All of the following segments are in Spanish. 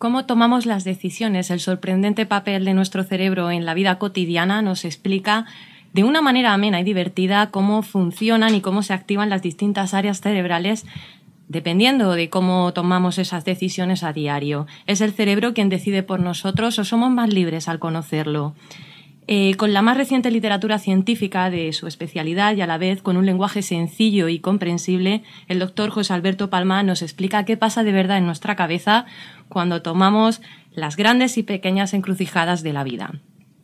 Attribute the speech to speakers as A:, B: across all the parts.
A: Cómo tomamos las decisiones, el sorprendente papel de nuestro cerebro en la vida cotidiana nos explica de una manera amena y divertida cómo funcionan y cómo se activan las distintas áreas cerebrales dependiendo de cómo tomamos esas decisiones a diario. ¿Es el cerebro quien decide por nosotros o somos más libres al conocerlo? Eh, con la más reciente literatura científica de su especialidad y a la vez con un lenguaje sencillo y comprensible, el doctor José Alberto Palma nos explica qué pasa de verdad en nuestra cabeza cuando tomamos las grandes y pequeñas encrucijadas de la vida.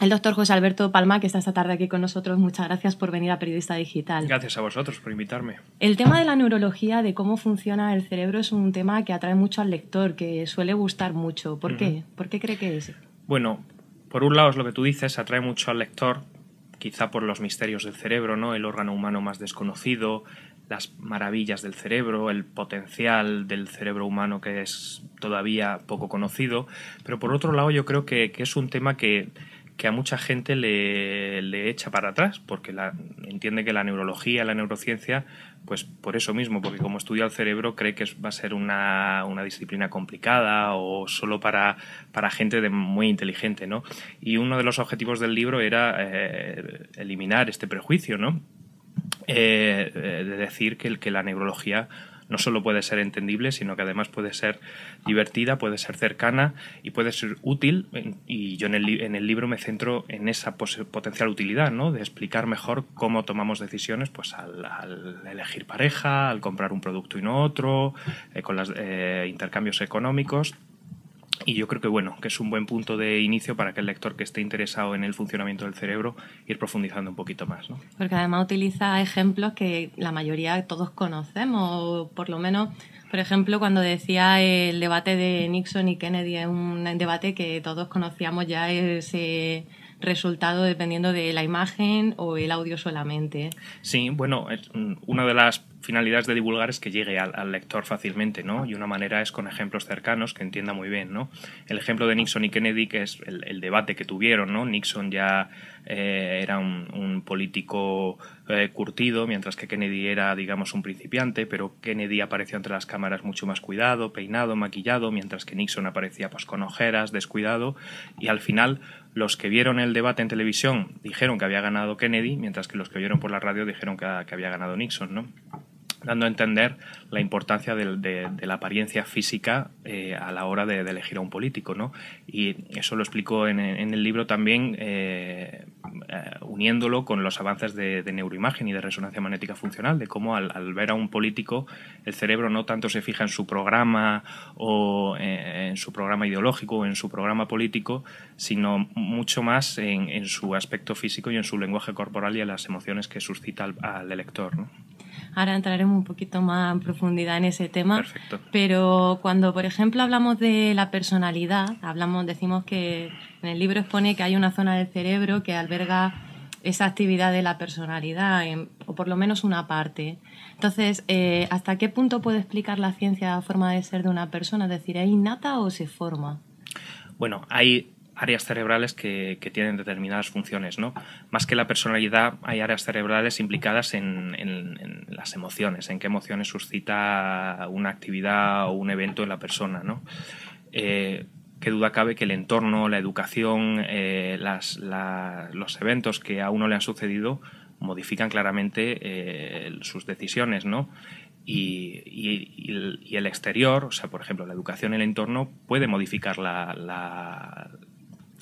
A: El doctor José Alberto Palma, que está esta tarde aquí con nosotros, muchas gracias por venir a Periodista Digital. Gracias
B: a vosotros por invitarme.
A: El tema de la neurología, de cómo funciona el cerebro, es un tema que atrae mucho al lector, que suele gustar mucho. ¿Por qué? ¿Por qué cree que es?
B: Bueno, por un lado es lo que tú dices, atrae mucho al lector, quizá por los misterios del cerebro, ¿no? El órgano humano más desconocido, las maravillas del cerebro, el potencial del cerebro humano que es todavía poco conocido, pero por otro lado yo creo que, que es un tema que que a mucha gente le, echa para atrás, porque la, entiende que la neurología, la neurociencia, pues por eso mismo, porque como estudia el cerebro, cree que va a ser una, disciplina complicada o solo para, para gente de muy inteligente, ¿no? Y uno de los objetivos del libro era eh, eliminar este prejuicio, ¿no? Eh, eh, de decir que, que la neurología no solo puede ser entendible, sino que además puede ser divertida, puede ser cercana y puede ser útil. Y yo en el, en el libro me centro en esa potencial utilidad, ¿no? De explicar mejor cómo tomamos decisiones pues al, elegir pareja, al comprar un producto y no otro, eh, con los eh, intercambios económicos. Y yo creo que bueno, que es un buen punto de inicio para que el lector que esté interesado en el funcionamiento del cerebro ir profundizando un poquito más.
A: Porque además utiliza ejemplos que la mayoría todos conocemos, o por lo menos, por ejemplo, cuando decía el debate de Nixon y Kennedy, es un debate que todos conocíamos ya, ese eh, resultado dependiendo de la imagen o el audio solamente.
B: Sí, bueno, una de las finalidades de divulgar es que llegue al, lector fácilmente, ¿no? Y una manera es con ejemplos cercanos que entienda muy bien, ¿no? El ejemplo de Nixon y Kennedy, que es el, debate que tuvieron, ¿no? Nixon ya eh, era un, político eh, curtido, mientras que Kennedy era, digamos, un principiante, pero Kennedy apareció entre las cámaras mucho más cuidado, peinado, maquillado, mientras que Nixon aparecía pues con ojeras, descuidado, y al final los que vieron el debate en televisión dijeron que había ganado Kennedy, mientras que los que oyeron por la radio dijeron que, que había ganado Nixon, ¿no? dando a entender la importancia de, la apariencia física eh, a la hora de, elegir a un político, ¿no? Y eso lo explico en, el libro también eh, eh, uniéndolo con los avances de, neuroimagen y de resonancia magnética funcional, de cómo al, ver a un político el cerebro no tanto se fija en su programa o en su programa ideológico o en su programa político, sino mucho más en, su aspecto físico y en su lenguaje corporal y en las emociones que suscita al, al elector, ¿no?
A: Ahora entraremos un poquito más en profundidad en ese tema. Perfecto. Pero cuando, por ejemplo, hablamos de la personalidad, hablamos, decimos que en el libro expone que hay una zona del cerebro que alberga esa actividad de la personalidad, o por lo menos una parte. Entonces, eh, ¿hasta qué punto puede explicar la ciencia la forma de ser de una persona? Es decir, ¿es innata o se forma?
B: Bueno, hay áreas cerebrales que, tienen determinadas funciones, ¿no? Más que la personalidad, hay áreas cerebrales implicadas en, las emociones, en qué emociones suscita una actividad o un evento en la persona, ¿no? Eh, qué duda cabe que el entorno, la educación, eh, los eventos que a uno le han sucedido modifican claramente eh, sus decisiones, ¿no? Y, el exterior, o sea, por ejemplo, la educación, el entorno, puede modificar la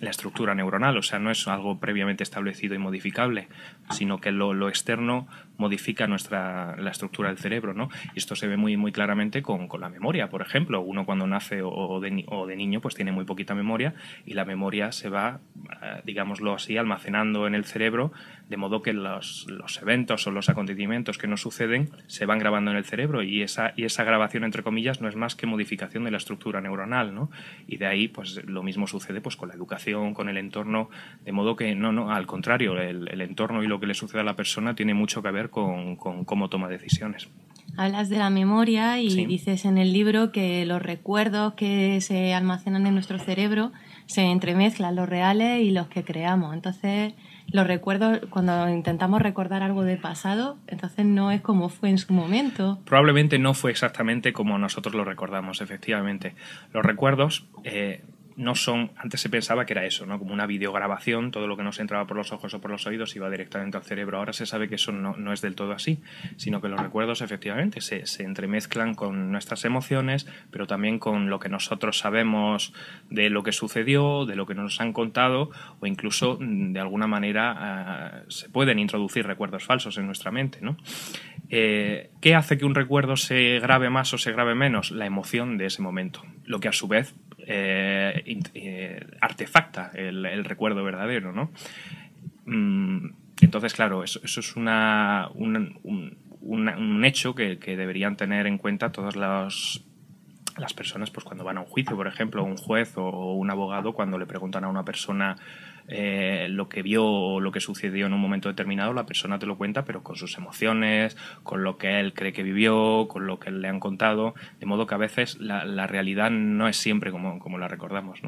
B: la estructura neuronal, o sea, no es algo previamente establecido y modificable, sino que lo, externo modifica nuestra, la estructura del cerebro, ¿no? Y esto se ve muy, muy claramente con, la memoria, por ejemplo. Uno cuando nace o, de, o, de, niño pues tiene muy poquita memoria y la memoria se va, eh, digámoslo así, almacenando en el cerebro de modo que los, eventos o los acontecimientos que nos suceden se van grabando en el cerebro y esa, y esa grabación, entre comillas, no es más que modificación de la estructura neuronal, ¿no? Y de ahí, pues lo mismo sucede pues, con la educación, con el entorno, de modo que, no, no, al contrario, el, entorno y lo que le sucede a la persona tiene mucho que ver con, cómo toma decisiones.
A: Hablas de la memoria y dices en el libro que los recuerdos que se almacenan en nuestro cerebro se entremezclan, los reales y los que creamos. Entonces, los recuerdos, cuando intentamos recordar algo del pasado, entonces no es como fue en su momento.
B: Probablemente no fue exactamente como nosotros lo recordamos, efectivamente. Los recuerdos, eh, no son, antes se pensaba que era eso, ¿no? Como una videograbación, todo lo que nos entraba por los ojos o por los oídos iba directamente al cerebro. Ahora se sabe que eso no, es del todo así, sino que los recuerdos efectivamente se, entremezclan con nuestras emociones, pero también con lo que nosotros sabemos de lo que sucedió, de lo que nos han contado, o incluso mm, de alguna manera ah, se pueden introducir recuerdos falsos en nuestra mente, ¿no? Eh, ¿Qué hace que un recuerdo se grabe más o se grabe menos? La emoción de ese momento, lo que a su vez eh, eh, artefacta el, recuerdo verdadero, ¿no? Mm, entonces, claro, eso, es una, un, un, hecho que, que deberían tener en cuenta todas las las personas, pues cuando van a un juicio, por ejemplo, un juez o un abogado, cuando le preguntan a una persona eh, lo que vio o lo que sucedió en un momento determinado, la persona te lo cuenta, pero con sus emociones, con lo que él cree que vivió, con lo que le han contado, de modo que a veces la, realidad no es siempre como, como la recordamos,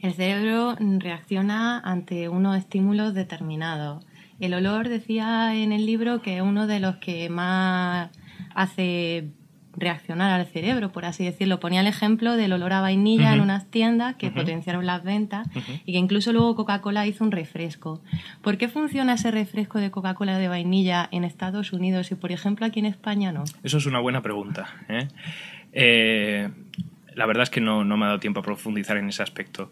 A: El cerebro reacciona ante unos estímulos determinados. El olor decía en el libro que es uno de los que más hace reaccionar al cerebro, por así decirlo. Ponía el ejemplo del olor a vainilla en unas tiendas que potenciaron las ventas y que incluso luego Coca-Cola hizo un refresco. ¿Por qué funciona ese refresco de Coca-Cola de vainilla en Estados Unidos y, por ejemplo, aquí en España no?
B: Eso es una buena pregunta. ¿eh? Eh, la verdad es que no, no me ha dado tiempo a profundizar en ese aspecto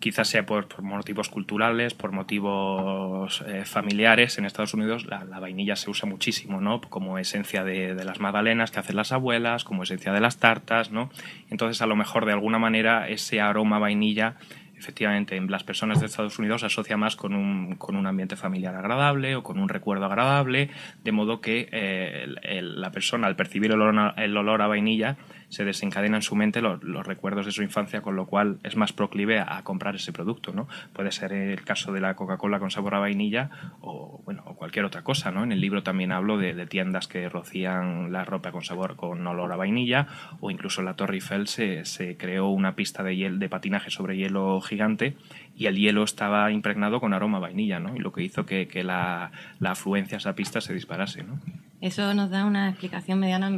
B: quizás sea por, motivos culturales, por motivos eh, familiares. En Estados Unidos la, vainilla se usa muchísimo, ¿no? Como esencia de, las magdalenas que hacen las abuelas, como esencia de las tartas, ¿no? Entonces, a lo mejor, de alguna manera, ese aroma vainilla, efectivamente, en las personas de Estados Unidos se asocia más con un, ambiente familiar agradable o con un recuerdo agradable, de modo que eh, la persona, al percibir el el olor a vainilla, se desencadena en su mente los, recuerdos de su infancia, con lo cual es más proclive a, comprar ese producto, ¿no? Puede ser el caso de la Coca-Cola con sabor a vainilla o, bueno, cualquier otra cosa, ¿no? En el libro también hablo de, tiendas que rocían la ropa con sabor, con olor a vainilla o incluso la Torre Eiffel se, creó una pista de, hielo de patinaje sobre hielo gigante y el hielo estaba impregnado con aroma a vainilla, ¿no? Y lo que hizo que, la, afluencia a esa pista se disparase, ¿no?
A: Eso nos da una explicación mediana,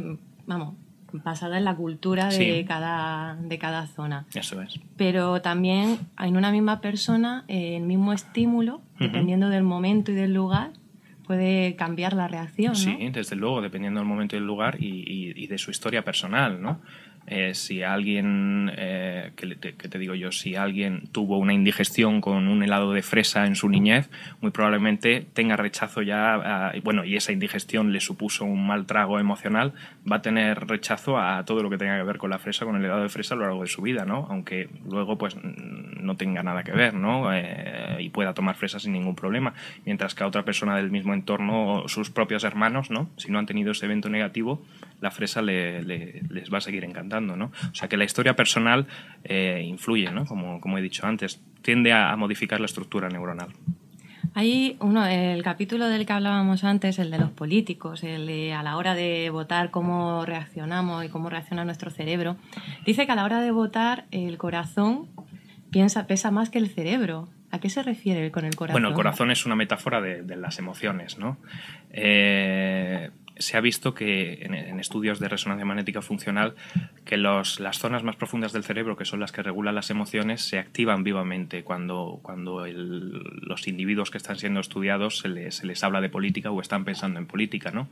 A: vamos, basada en la cultura de, cada, de cada zona. Eso es. Pero también en una misma persona, eh, el mismo estímulo, dependiendo del momento y del lugar, puede cambiar la reacción. ¿no? Sí,
B: desde luego, dependiendo del momento y del lugar y, y de su historia personal, ¿no? Eh, si alguien, eh, que, te, digo yo, si alguien tuvo una indigestión con un helado de fresa en su niñez, muy probablemente tenga rechazo ya, bueno, y esa indigestión le supuso un mal trago emocional, va a tener rechazo a todo lo que tenga que ver con la fresa, con el helado de fresa a lo largo de su vida, ¿no? Aunque luego pues no tenga nada que ver, ¿no? Eh, y pueda tomar fresa sin ningún problema, mientras que a otra persona del mismo entorno, sus propios hermanos, ¿no? Si no han tenido ese evento negativo, la fresa les va a seguir encantando, O sea que la historia personal eh, influye, Como, he dicho antes, tiende a, modificar la estructura neuronal.
A: Hay uno, el capítulo del que hablábamos antes, el de los políticos, el de a la hora de votar cómo reaccionamos y cómo reacciona nuestro cerebro. Dice que a la hora de votar el corazón piensa, pesa más que el cerebro. ¿A qué se refiere con el corazón? Bueno, el corazón
B: es una metáfora de, las emociones, ¿no? Eh, se ha visto que en, estudios de resonancia magnética funcional que las zonas más profundas del cerebro, que son las que regulan las emociones, se activan vivamente cuando, cuando los individuos que están siendo estudiados se les, se les habla de política o están pensando en política, ¿no?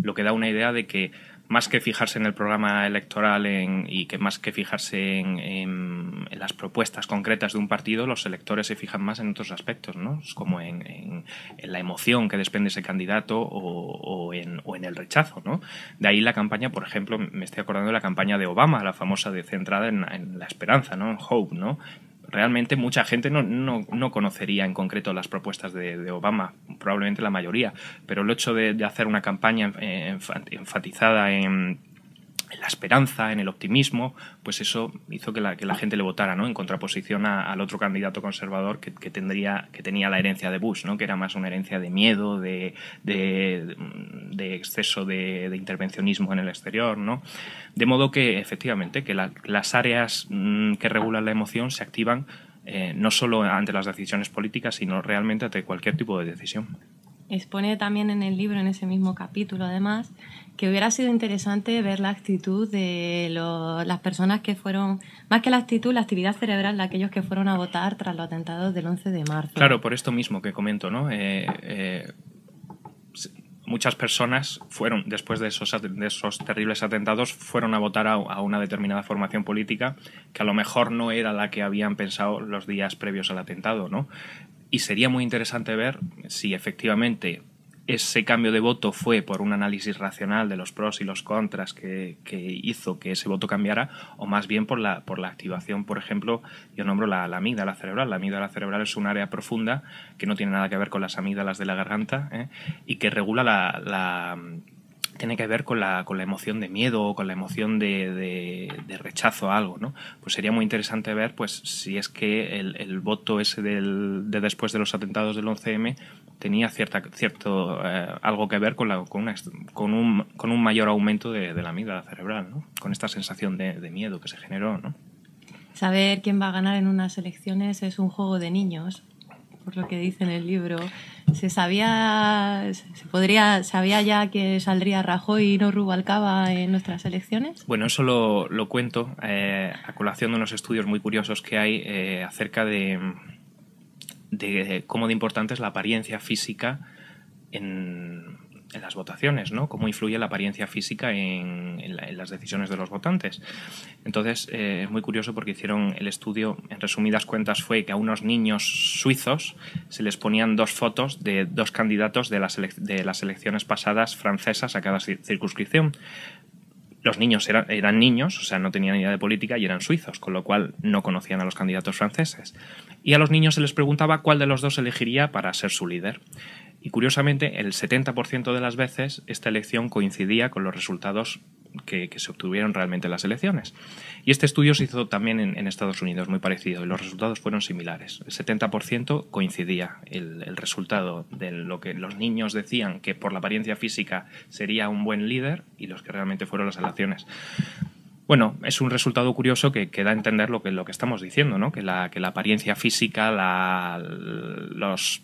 B: Lo que da una idea de que más que fijarse en el programa electoral y que más que fijarse en, las propuestas concretas de un partido, los electores se fijan más en otros aspectos, ¿no? como en, la emoción que desprende ese candidato o, en, el rechazo, ¿no? De ahí la campaña, por ejemplo, me estoy acordando de la campaña de Obama, la famosa de centrada en, la esperanza, ¿no? En hope, ¿no? realmente mucha gente no, conocería en concreto las propuestas de, Obama, probablemente la mayoría, pero el hecho de hacer una campaña enfatizada en en la esperanza, en el optimismo, pues eso hizo que la, que la gente le votara, ¿no? En contraposición al otro candidato conservador que, tendría, que tenía la herencia de Bush, ¿no? Que era más una herencia de miedo, de, exceso de, intervencionismo en el exterior, ¿no? De modo que, efectivamente, que las áreas mm, que regulan la emoción se activan eh, no solo ante las decisiones políticas, sino realmente ante cualquier tipo de decisión
A: expone también en el libro, en ese mismo capítulo además, que hubiera sido interesante ver la actitud de las personas que fueron, más que la actitud, la actividad cerebral de aquellos que fueron a votar tras los atentados del 11 de marzo. Claro,
B: por esto mismo que comento, ¿no? Eh, eh, muchas personas fueron, después de esos, terribles atentados, fueron a votar a, a una determinada formación política que a lo mejor no era la que habían pensado los días previos al atentado, ¿no? Y sería muy interesante ver si efectivamente ese cambio de voto fue por un análisis racional de los pros y los contras que, hizo que ese voto cambiara, o más bien por la, por la activación, por ejemplo, yo nombro la, la, amígdala cerebral. La amígdala cerebral es un área profunda que no tiene nada que ver con las amígdalas de la garganta ¿eh? y que regula la, la tiene que ver con la, con la emoción de miedo o con la emoción de, rechazo a algo, ¿no? Pues sería muy interesante ver pues, si es que el, voto ese del, de después de los atentados del 11M tenía cierta, cierto eh, algo que ver con, la, con, un, con un mayor aumento de, de la amígdala cerebral, ¿no? Con esta sensación de, miedo que se generó,
A: Saber quién va a ganar en unas elecciones es un juego de niños por lo que dice en el libro, se sabía, se podría, sabía ya que saldría Rajoy y no Rubalcaba en nuestras elecciones.
B: Bueno, eso lo, cuento eh, a colación de unos estudios muy curiosos que hay eh, acerca de, de, cómo de importante es la apariencia física en, en las votaciones, ¿no? Cómo influye la apariencia física en, las decisiones de los votantes. Entonces, eh, es muy curioso porque hicieron el estudio, en resumidas cuentas, fue que a unos niños suizos se les ponían dos fotos de dos candidatos de las, elecciones pasadas francesas a cada circunscripción los niños eran, eran, niños, o sea, no tenían idea de política y eran suizos, con lo cual no conocían a los candidatos franceses. Y a los niños se les preguntaba cuál de los dos elegiría para ser su líder. Y curiosamente, el 70% de las veces esta elección coincidía con los resultados que, se obtuvieron realmente en las elecciones. Y este estudio se hizo también en, Estados Unidos, muy parecido, y los resultados fueron similares. El 70% coincidía el, el, resultado de lo que los niños decían que por la apariencia física sería un buen líder y los que realmente fueron las elecciones. Bueno, es un resultado curioso que, que da a entender lo que, lo que estamos diciendo, ¿no? que, la, que la apariencia física, la, los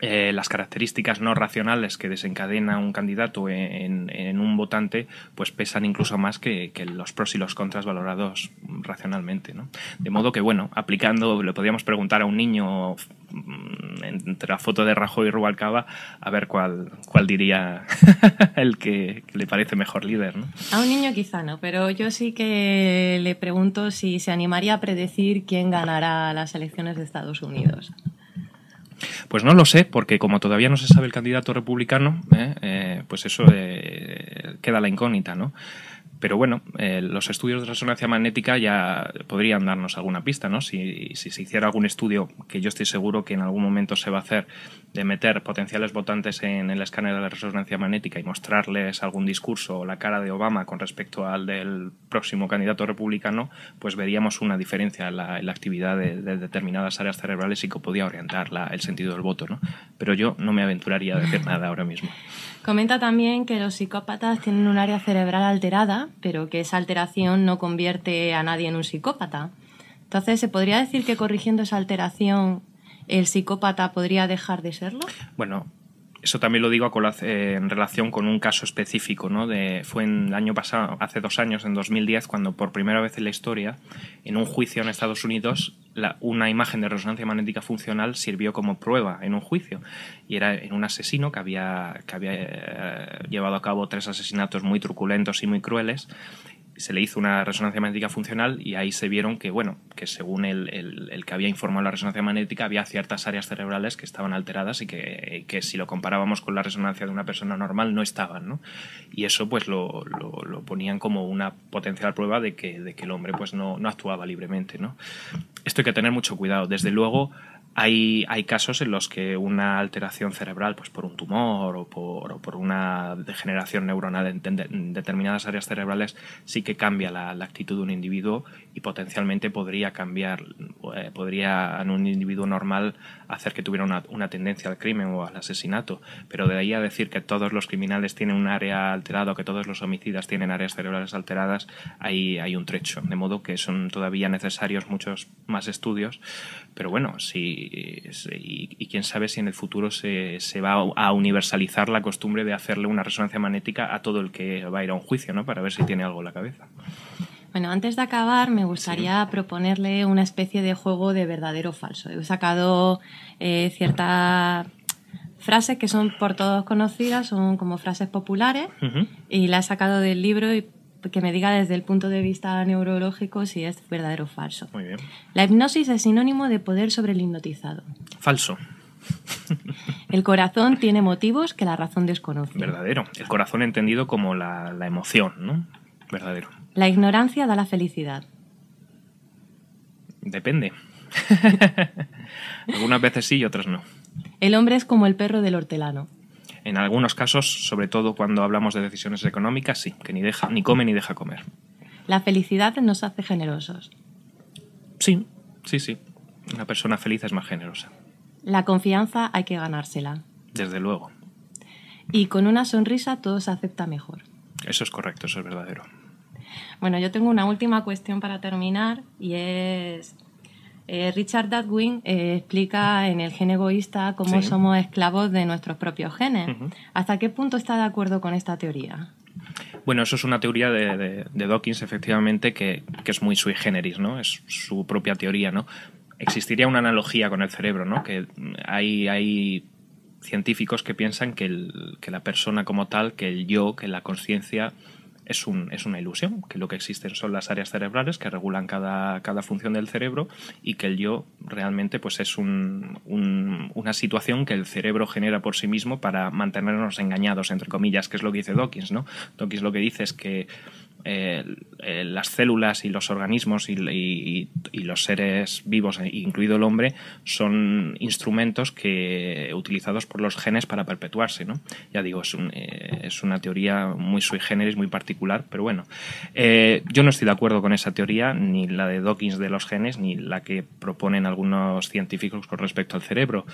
B: eh, las características no racionales que desencadena un candidato en, un votante pues pesan incluso más que, los pros y los contras valorados racionalmente. De modo que, bueno, aplicando, le podríamos preguntar a un niño mm, entre la foto de Rajoy y Rubalcaba a ver cuál, cuál diría el que, le parece mejor líder.
A: A un niño quizá no, pero yo sí que le pregunto si se animaría a predecir quién ganará las elecciones de Estados Unidos.
B: Pues no lo sé, porque como todavía no se sabe el candidato republicano, ¿eh? Eh, pues eso eh, queda la incógnita, ¿no? Pero bueno, eh, los estudios de resonancia magnética ya podrían darnos alguna pista, ¿no? Si, si, se hiciera algún estudio, que yo estoy seguro que en algún momento se va a hacer, de meter potenciales votantes en el escáner de la resonancia magnética y mostrarles algún discurso o la cara de Obama con respecto al del próximo candidato republicano, pues veríamos una diferencia en la, actividad de, determinadas áreas cerebrales y que podía orientar el sentido del voto, ¿no? Pero yo no me aventuraría a decir nada ahora mismo.
A: Comenta también que los psicópatas tienen un área cerebral alterada, pero que esa alteración no convierte a nadie en un psicópata. Entonces, ¿se podría decir que corrigiendo esa alteración el psicópata podría dejar de serlo?
B: Bueno, eso también lo digo en relación con un caso específico, ¿no? De, fue en el año pasado, hace dos años, en 2010, cuando por primera vez en la historia, en un juicio en Estados Unidos, una imagen de resonancia magnética funcional sirvió como prueba en un juicio. Y era en un asesino que había, que había eh, llevado a cabo tres asesinatos muy truculentos y muy crueles se le hizo una resonancia magnética funcional y ahí se vieron que, bueno, que según el, el, que había informado la resonancia magnética, había ciertas áreas cerebrales que estaban alteradas y que, si lo comparábamos con la resonancia de una persona normal no estaban, ¿no? Y eso pues lo, ponían como una potencial prueba de que, de que el hombre pues no, no actuaba libremente, ¿no? Esto hay que tener mucho cuidado. Desde luego, hay, casos en los que una alteración cerebral, pues por un tumor o por, una degeneración neuronal en, determinadas áreas cerebrales, sí que cambia la, actitud de un individuo y potencialmente podría cambiar, eh, podría en un individuo normal hacer que tuviera una, una, tendencia al crimen o al asesinato. Pero de ahí a decir que todos los criminales tienen un área alterada o que todos los homicidas tienen áreas cerebrales alteradas, ahí hay un trecho. De modo que son todavía necesarios muchos más estudios. Pero bueno, si y, quién sabe si en el futuro se, va a universalizar la costumbre de hacerle una resonancia magnética a todo el que va a ir a un juicio, ¿no? Para ver si tiene algo en la cabeza.
A: Bueno, antes de acabar, me gustaría proponerle una especie de juego de verdadero o falso. He sacado eh, ciertas frases que son por todos conocidas, son como frases populares, y las he sacado del libro y que me diga desde el punto de vista neurológico si es verdadero o falso. Muy bien. La hipnosis es sinónimo de poder sobre el hipnotizado.
B: Falso.
A: El corazón tiene motivos que la razón desconoce. Verdadero.
B: El corazón entendido como la, la emoción, ¿no? Verdadero.
A: La ignorancia da la felicidad.
B: Depende. Algunas veces sí y otras no.
A: El hombre es como el perro del hortelano.
B: En algunos casos, sobre todo cuando hablamos de decisiones económicas, sí, que ni, deja, ni come ni deja comer.
A: La felicidad nos hace generosos.
B: Sí, sí, sí. Una persona feliz es más generosa.
A: La confianza hay que ganársela. Desde luego. Y con una sonrisa todo se acepta mejor.
B: Eso es correcto, eso es verdadero.
A: Bueno, yo tengo una última cuestión para terminar y es eh, Richard Dawkins eh, explica en El gen egoísta cómo somos esclavos de nuestros propios genes. ¿Hasta qué punto está de acuerdo con esta teoría?
B: Bueno, eso es una teoría de, Dawkins, efectivamente, que, es muy sui generis, ¿no? Es su propia teoría, ¿no? Existiría una analogía con el cerebro, ¿no? Que hay, científicos que piensan que, que la persona como tal, que el yo, que la conciencia es, un, es una ilusión, que lo que existen son las áreas cerebrales que regulan cada, cada función del cerebro y que el yo realmente pues es una situación que el cerebro genera por sí mismo para mantenernos engañados, entre comillas, que es lo que dice Dawkins. ¿no? Dawkins lo que dice es que eh, eh, las células y los organismos y, los seres vivos, incluido el hombre, son instrumentos que utilizados por los genes para perpetuarse. ¿no? Ya digo, es, eh, una teoría muy sui generis, muy particular, pero bueno, yo no estoy de acuerdo con esa teoría, ni la de Dawkins de los genes, ni la que proponen algunos científicos con respecto al cerebro.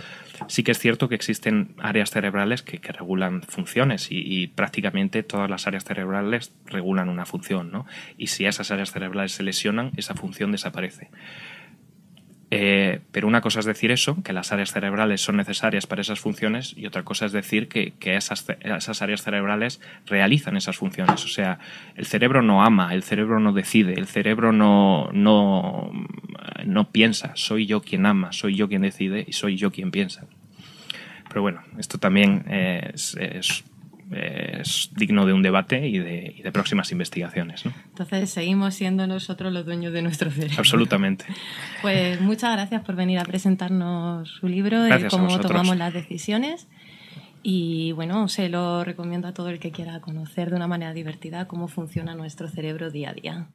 B: Sí que es cierto que existen áreas cerebrales que, regulan funciones y, y prácticamente todas las áreas cerebrales regulan una función función, ¿no? Y si esas áreas cerebrales se lesionan, esa función desaparece. Eh, pero una cosa es decir eso, que las áreas cerebrales son necesarias para esas funciones, y otra cosa es decir que, esas, áreas cerebrales realizan esas funciones. O sea, el cerebro no ama, el cerebro no decide, el cerebro no, no, no piensa. Soy yo quien ama, soy yo quien decide y soy yo quien piensa. Pero bueno, esto también eh, es es digno de un debate y de, próximas investigaciones. ¿no?
A: Entonces, seguimos siendo nosotros los dueños de nuestro cerebro.
B: Absolutamente.
A: Pues muchas gracias por venir a presentarnos su libro, y cómo tomamos las decisiones. Y bueno, se lo recomiendo a todo el que quiera conocer de una manera divertida cómo funciona nuestro cerebro día a día.